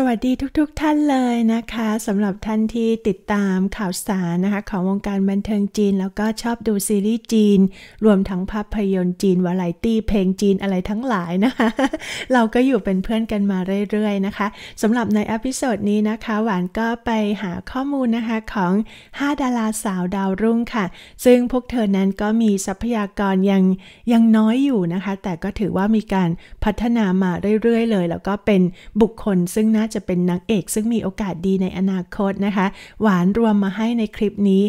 สวัสดีทุกๆทท่านเลยนะคะสำหรับท่านที่ติดตามข่าวสารนะคะ ของวงการบันเทิงจีน แล้วก็ชอบดูซีรีส์จีน รวมทั้งภาพยนตร์จีนวาไรตี้เพลงจีนอะไรทั้งหลายนะคะเราก็อยู่เป็นเพื่อนกันมาเรื่อยๆนะคะสำหรับในอพิโซดนี้นะคะ หวานก็ไปหาข้อมูลนะคะ ของ 5 ดาราสาวดาวรุ่งค่ะ ซึ่งพวกเธอนั้นก็มีทรัพยากรยังยังน้อยอยู่นะคะ แต่ก็ถือว่ามีการพัฒนามาเรื่อยๆเลยแล้วก็เป็นบุคคลซึ่งน่าจะเป็นนางเอกซึ่งมีโอกาสดีในอนาคตนะคะ หวานรวมมาให้ในคลิปนี้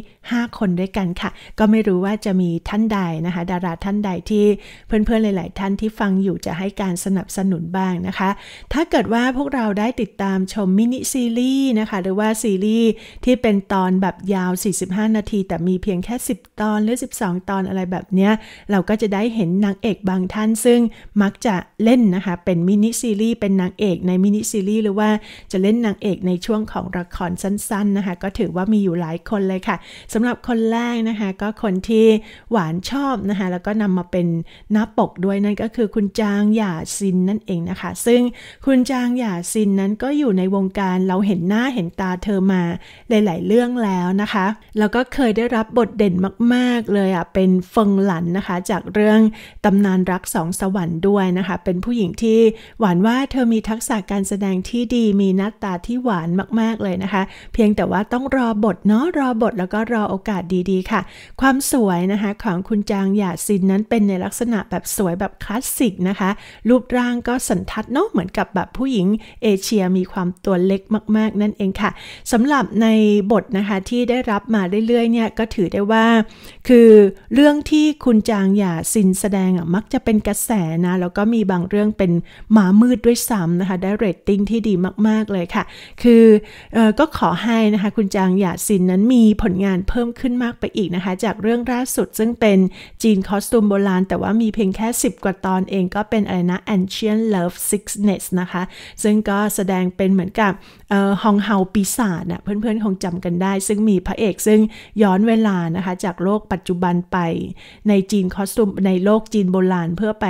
5 คนด้วยกันค่ะ ก็ไม่รู้ว่าจะมีท่านใดนะคะ ดาราท่านใดที่เพื่อนๆหลายๆท่านที่ฟังอยู่จะให้การสนับสนุนบ้างนะคะ ถ้าเกิดว่าพวกเราได้ติดตามชมมินิซีรีส์นะคะ หรือว่าซีรีส์ที่เป็นตอนแบบยาว 45 นาที แต่มีเพียงแค่ 10 ตอนหรือ 12 ตอนอะไรแบบเนี้ยเราก็จะได้เห็นนางเอกบางท่าน ซึ่งมักจะเล่นนะคะเป็นมินิซีรีส์เป็นนางเอกในมินิซีรีส์หรือว่าาจะเล่นนางเอกในช่วงของละครสั้นๆนะคะก็ถือว่ามีอยู่หลายคนเลยค่ะสำหรับคนแรกนะคะก็คนที่หวานชอบนะคะแล้วก็นำมาเป็นน้าปกด้วยนั่นก็คือคุณจางหย่าซินนั่นเองนะคะ ซึ่งคุณจางหย่าซินนั้นก็อยู่ในวงการเราเห็นหน้าเห็นตาเธอมาหลายๆเรื่องแล้วนะคะแล้วก็เคยได้รับบทเด่นมากๆเลยอ่ะเป็นเฟิงหลันนะคะ จากเรื่องตำนานรักสองสวรรค์ด้วยนะคะ เป็นผู้หญิงที่หวานว่าเธอมีทักษะการแสดงที่ดี มีหน้าตาที่หวานมากๆเลยนะคะ เพียงแต่ว่าต้องรอบทเนาะรอบทแล้วก็รอโอกาสดีๆค่ะ ความสวยนะคะของคุณจางหยาซินนั้นเป็นในลักษณะแบบสวยแบบคลาสสิกนะคะ รูปร่างก็สันทัดเนาะเหมือนกับแบบผู้หญิงเอเชียมีความตัวเล็กมากๆนั่นเองค่ะสำหรับในบทนะคะที่ได้รับมาเรื่อยๆเนี่ยก็ถือได้ว่าคือ เรื่องที่คุณจางหยาซินแสดงอ่ะมักจะเป็นกระแสนะแล้วก็มีบางเรื่องเป็นหมามืดด้วยซ้ำนะคะได้เรตติ้งที่ดีมากๆ เลยค่ะ คืออก็ขอให้นะคะคุณจางหยาดซินนั้นมีผลงานเพิ่มขึ้นมากไปอีกนะคะ จากเรื่องล่าสุดซึ่งเป็นจีนคอสตูมโบราณ แต่ว่ามีเพียงแค่ 10 กว่าตอนเองก็เป็นอะไรนะ Ancient Love Sickness นะคะซึ่งก็แสดงเป็นเหมือนกับฮองเฮาปีศาจนะเพื่อน ๆ คงจำกันได้ ซึ่งมีพระเอกซึ่งย้อนเวลานะคะ จากโลกปัจจุบันไปในจีนคอสตูมในโลกจีนโบราณเพื่อไป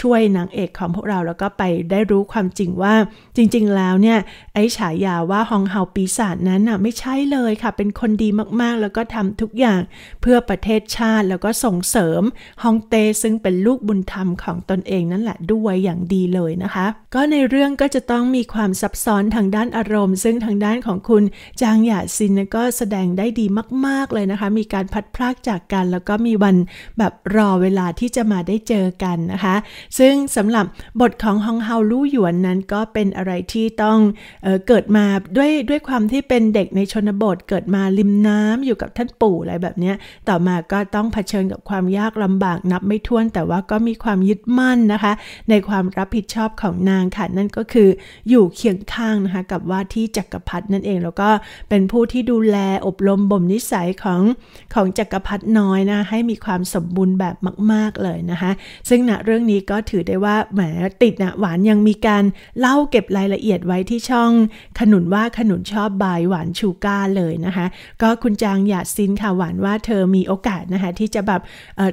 ช่วยนางเอกของพวกเราแล้วก็ไปได้รู้ความจริงว่าจริงๆแล้วแล้วเนี่ยไอฉายาว่าฮองเฮาปีศาจนั้นน่ะไม่ใช่เลยค่ะ เป็นคนดีมากๆแล้วก็ทำทุกอย่างเพื่อประเทศชาติแล้วก็ส่งเสริมฮองเตซึ่งเป็นลูกบุญธรรมของตนเองนั่นแหละด้วยอย่างดีเลยนะคะ ก็ในเรื่องก็จะต้องมีความซับซ้อนทางด้านอารมณ์ ซึ่งทางด้านของคุณ จางหยาซินก็แสดงได้ดีมากๆเลยนะคะมีการพัดพรากจากกัน แล้วก็มีวันแบบรอเวลาที่จะมาได้เจอกันนะคะ ซึ่งสำหรับบทของฮองเฮาลู่หยวนนั้นก็เป็นอะไรที่ต้องเออเกิดมาด้วยด้วยความที่เป็นเด็กในชนบท เกิดมาริมน้ำอยู่กับท่านปู่อะไรแบบนี้ ต่อมาก็ต้องเผชิญกับความยากลำบากนับไม่ถ้วน แต่ว่าก็มีความยึดมั่นนะคะในความรับผิดชอบของนางค่ะนั่นก็คืออยู่เคียงข้างนะคะกับว่าที่จักรพรรดินั่นเองแล้วก็เป็นผู้ที่ดูแลอบรมบ่มนิสัยของของจักรพรรดิน้อยนะให้มีความสมบูรณ์แบบมากๆเลยนะคะซึ่งณนะเรื่องนี้ก็ถือได้ว่าแหมติดนะหวานยังมีการเล่าเก็บรายละเอียดไว้ที่ช่องขนุนว่าขนุนชอบบายหวานชูก้าเลยนะคะ ก็คุณจางหยาดซินค่ะ หวานว่าเธอมีโอกาสนะคะที่จะแบบ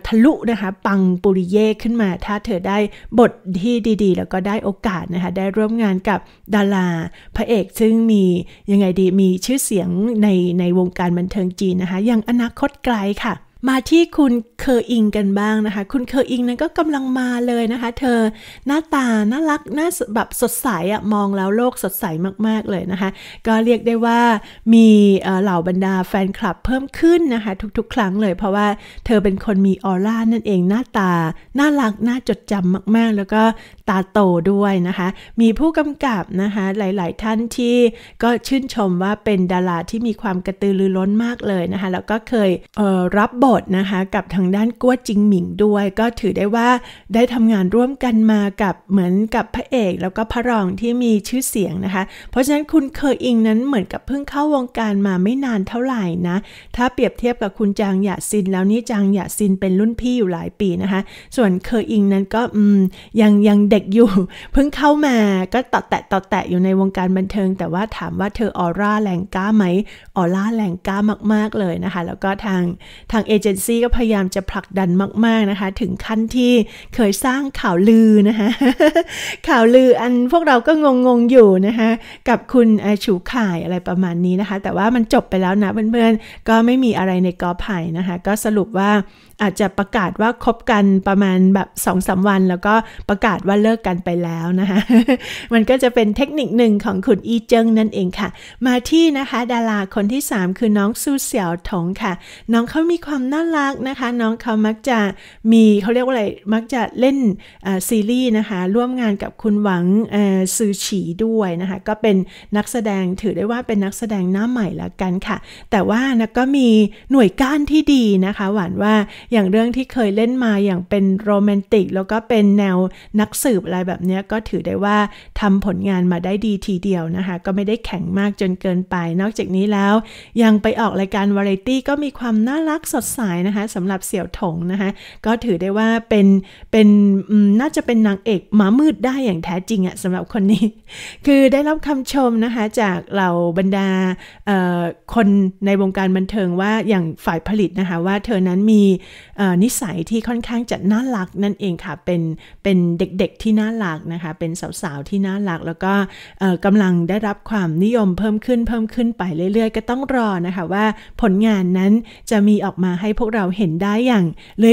ทะลุนะคะปังปุริเย่ขึ้นมา ถ้าเธอได้บทที่ดีๆ แล้วก็ได้โอกาสนะคะได้ร่วมงานกับดาราพระเอก ซึ่งมียังไงดีมีชื่อเสียงในในวงการบันเทิงจีนนะคะยังอนาคตไกลค่ะมาที่คุณเคออิงกันบ้างนะคะ คุณเคออิงนั้นก็กำลังมาเลยนะคะ เธอหน้าตาน่ารักน่าแบบสดใสอะมองแล้วโลกสดใสมากๆเลยนะคะ ก็เรียกได้ว่ามีเหล่าบรรดาแฟนคลับเพิ่มขึ้นนะคะทุกๆ ครั้งเลยเพราะว่าเธอเป็นคนมีออร่านั่นเองหน้าตาน่ารักน่าจดจำมาก ๆ แล้วก็ตาโตด้วยนะคะ มีผู้กำกับนะคะหลาย ๆ ท่านที่ก็ชื่นชมว่าเป็นดาราที่มีความกระตือรือร้นมากเลยนะคะแล้วก็เคยรับบบดนะคะ กับทางด้านกั้วจิงหมิงด้วย ก็ถือได้ว่าได้ทำงานร่วมกันมากับเหมือนกับพระเอก แล้วก็พระรองที่มีชื่อเสียงนะคะ เพราะฉะนั้นคุณเคออิงนั้นเหมือนกับ เพิ่งเข้าวงการมาไม่นานเท่าไหร่นะ ถ้าเปรียบเทียบกับคุณจางหยาซิน แล้วนี่จางหยาซินเป็นรุ่นพี่อยู่หลายปีนะคะส่วนเคออิงนั้นก็ยังยังเด็กอยู่ เพิ่งเข้ามาก็ต่อแตะต่อแตะอยู่ในวงการบันเทิง แต่ว่าถามว่าเธอออร่าแรงกล้าไหมออร่าแรงกล้ามากๆเลยนะคะแล้วก็ทางทางเอเจนซี่ก็พยายามจะผลักดันมากๆนะคะถึงขั้นที่เคยสร้างข่าวลือนะคะข่าวลืออันพวกเราก็งงๆอยู่นะคะกับคุณฉูข่ายอะไรประมาณนี้นะคะ แต่ว่ามันจบไปแล้วนะเพื่อนๆก็ไม่มีอะไรในกอไผ่นะคะ ก็สรุปว่าอาจจะประกาศว่าคบกันประมาณแบบสองสาวันแล้วก็ประกาศว่าเลิกกันไปแล้วนะคะมันก็จะเป็นเทคนิคหนึ่งของคุณอีเจิงนั่นเองค่ะ มาที่นะคะ ดาราคนที่ 3 คือน้องซูเสี่ยวถงค่ะ น้องเขามีความน่ารักนะคะ น้องเขามักจะมีเขาเรียกว่าอะไร มักจะเล่นซีรีส์นะคะร่วมงานกับคุณหวังซือฉีด้วยนะคะก็เป็นนักแสดงถือได้ว่าเป็นนักแสดงหน้าใหม่ละกันค่ะ แต่ว่านะก็มีหน่วยก้านที่ดีนะคะ หวานว่าอย่างเรื่องที่เคยเล่นมาอย่างเป็นโรแมนติกแล้วก็เป็นแนวนักสืบอะไรแบบนี้ก็ถือได้ว่าทำผลงานมาได้ดีทีเดียวนะคะก็ไม่ได้แข็งมากจนเกินไป นอกจากนี้แล้ว ยังไปออกรายการวาไรตี้ก็มีความน่ารักสดสายนะคะสำหรับเสี่ยวถงนะคะก็ถือได้ว่าเป็นเป็นน่าจะเป็นนางเอกหมามืดได้อย่างแท้จริงอะสำหรับคนนี้ คือได้รับคำชมนะคะจากเหล่าบรรดาคนในวงการบันเทิงว่าอย่างฝ่ายผลิตนะคะว่าเธอนั้นมีนิสัยที่ค่อนข้างจะน่ารักนั่นเองค่ะเป็นเป็นเด็กๆที่น่ารักนะคะเป็นสาวๆที่น่ารัก แล้วก็กำลังได้รับความนิยมเพิ่มขึ้นเพิ่มขึ้นไปเรื่อยๆ ก็ต้องรอนะคะว่าผลงานนั้นจะมีออกมาใหให้พวกเราเห็นได้อย่าง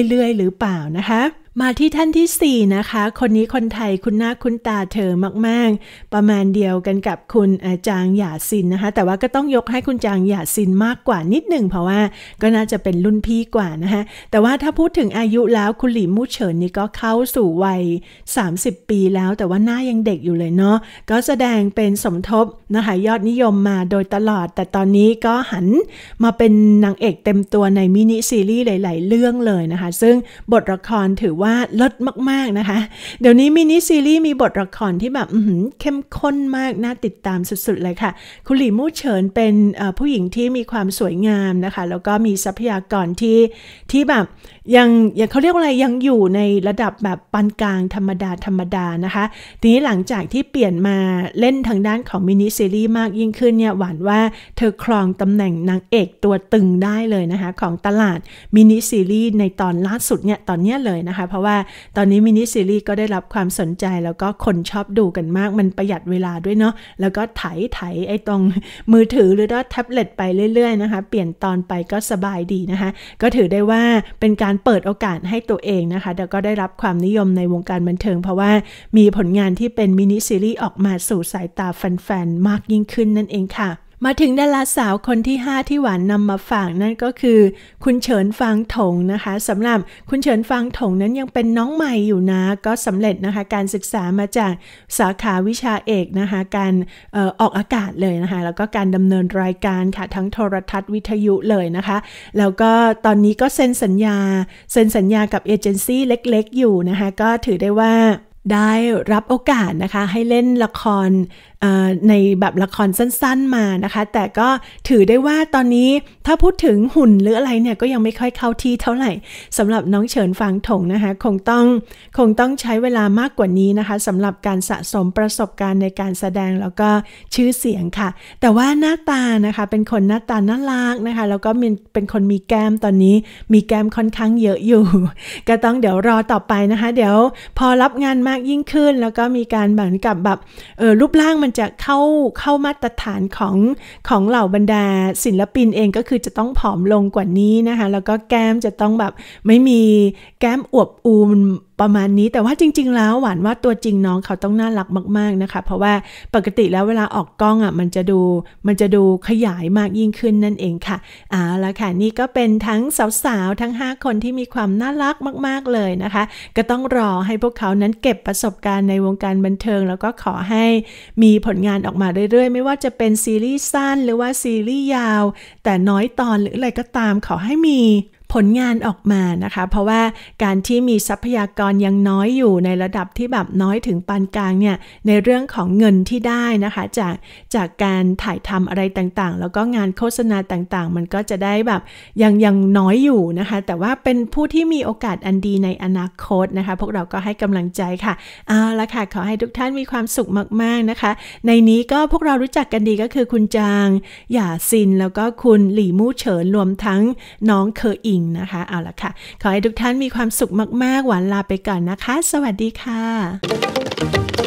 เรื่อยๆหรือเปล่านะคะมาที่ท่านที่4นะคะ คนนี้คนไทยคุณหน้าคุณตาเธอมาก ๆ ประมาณเดียวกันกับคุณจางหยาซินนะคะแต่ว่าก็ต้องยกให้คุณจางหยาซินมากกว่านิดหนึ่งเพราะว่าก็น่าจะเป็นรุ่นพี่กว่านะคะแต่ว่าถ้าพูดถึงอายุแล้วคุณหลี่มู่เฉินนี่ก็เข้าสู่วัย 30 ปีแล้ว แต่ว่าหน้ายังเด็กอยู่เลยเนาะก็แสดงเป็นสมทบนะคะยอดนิยมมาโดยตลอด แต่ตอนนี้ก็หันมาเป็นนางเอกเต็มตัวในมินิซีรีส์หลาย ๆเรื่องเลยนะคะซึ่งบทละครถือว่าว่าลดมาก ๆนะคะ เดี๋ยวนี้มินิซีรีส์มีบทละครที่แบบเข้มข้นมากน่าติดตามสุดๆเลยค่ะ คุณหลี่มู่เฉินเป็นผู้หญิงที่มีความสวยงามนะคะ แล้วก็มีทรัพยากรที่ที่แบบยังยังเขาเรียกว่าอะไร ยังอยู่ในระดับแบบปานกลางธรรมดาธรรมดานะคะ ทีนี้หลังจากที่เปลี่ยนมาเล่นทางด้านของมินิซีรีส์มากยิ่งขึ้นเนี่ยหวานว่าเธอครองตำแหน่งนางเอกตัวตึงได้เลยนะคะของตลาดมินิซีรีส์ในตอนล่าสุดเนี่ยตอนเนี้ยเลยนะคะเพราะว่าตอนนี้มินิซีรีส์ก็ได้รับความสนใจแล้วก็คนชอบดูกันมากมันประหยัดเวลาด้วยเนาะแล้วก็ไถไถไอ้ตรงมือถือหรือว่าแท็บเล็ตไปเรื่อยๆนะคะ เปลี่ยนตอนไปก็สบายดีนะคะ ก็ถือได้ว่าเป็นการเปิดโอกาสให้ตัวเองนะคะ แล้วก็ได้รับความนิยมในวงการบันเทิง เพราะว่ามีผลงานที่เป็นมินิซีรีส์ออกมาสู่สายตาแฟนๆ มากยิ่งขึ้นนั่นเองค่ะมาถึงดาราสาวคนที่ 5 ที่หวานนำมาฝากนั่นก็คือ คุณเฉินฟางถงนะคะสำหรับคุณเฉินฟางถงนั้นยังเป็นน้องใหม่อยู่นะ ก็สำเร็จนะคะการศึกษามาจากสาขาวิชาเอกนะคะการอออกอากาศเลยนะคะแล้วก็การดำเนินรายการค่ะทั้งโทรทัศน์วิทยุเลยนะคะแล้วก็ตอนนี้ก็เซ็นสัญญาเซ็นสัญญากับเอเจนซี่เล็ก ๆ อยู่นะคะก็ถือได้ว่าได้รับโอกาสนะคะ ให้เล่นละครในแบบละครสั้นๆมานะคะแต่ก็ถือได้ว่าตอนนี้ถ้าพูดถึงหุ่นหรืออะไรเนี่ยก็ยังไม่ค่อยเข้าที่เท่าไหร่สำหรับน้องเฉินฟางถงนะคะ คงต้อง คงต้องใช้เวลามากกว่านี้นะคะสำหรับการสะสมประสบการณ์ในการแสดงแล้วก็ชื่อเสียงค่ะ แต่ว่าหน้าตานะคะ เป็นคนหน้าตาน่ารักนะคะแล้วก็เป็นคนมีแก้มตอนนี้มีแก้มค่อนข้างเยอะอยู่ ก็ต้องเดี๋ยวรอต่อไปนะคะ เดี๋ยวพอรับงานมาากยิ่งขึ้นแล้วก็มีการเหมือนกับแบบเออรูปร่างมันจะเข้าเข้ามาตรฐานของของเหล่าบรรดาศิลปินเองก็คือจะต้อง ผอมลงกว่านี้นะคะ แล้วก็แก้มจะต้องแบบ ไม่มีแก้มอวบอูมประมาณนี้แต่ว่าจริงๆแล้วหวานว่าตัวจริงน้องเขาต้องน่ารักมาก ๆนะคะ เพราะว่าปกติแล้วเวลาออกกล้องอ่ะมันจะดูมันจะดูขยายมากยิ่งขึ้นนั่นเองค่ะเอาละค่ะ นี่ก็เป็นทั้งสาวๆ ทั้ง 5 คนที่มีความน่ารักมากๆเลยนะคะ ก็ต้องรอให้พวกเขานั้นเก็บประสบการณ์ในวงการบันเทิง แล้วก็ขอให้มีผลงานออกมาเรื่อยๆ ไม่ว่าจะเป็นซีรีส์สั้น หรือว่าซีรีส์ยาว แต่น้อยตอนหรืออะไรก็ตามขอให้มีผลงานออกมานะคะ เพราะว่าการที่มีทรัพยากรยังน้อยอยู่ในระดับที่แบบน้อยถึงปานกลางเนี่ย ในเรื่องของเงินที่ได้นะคะ จากจากการถ่ายทำอะไรต่างๆ แล้วก็งานโฆษณาต่างๆมันก็จะได้แบบยังยังน้อยอยู่นะคะ แต่ว่าเป็นผู้ที่มีโอกาสอันดีในอนาคตนะคะ พวกเราก็ให้กำลังใจค่ะเอาละค่ะขอให้ทุกท่านมีความสุขมากๆนะคะ ในนี้ก็พวกเรารู้จักกันดีก็คือคุณจางหย่าซิน แล้วก็คุณหลี่มู่เฉินรวมทั้งน้องเคออีงๆนะคะ เอาละค่ะ ขอให้ทุกท่านมีความสุขมาก ๆ หวานลาไปก่อนนะคะ สวัสดีค่ะ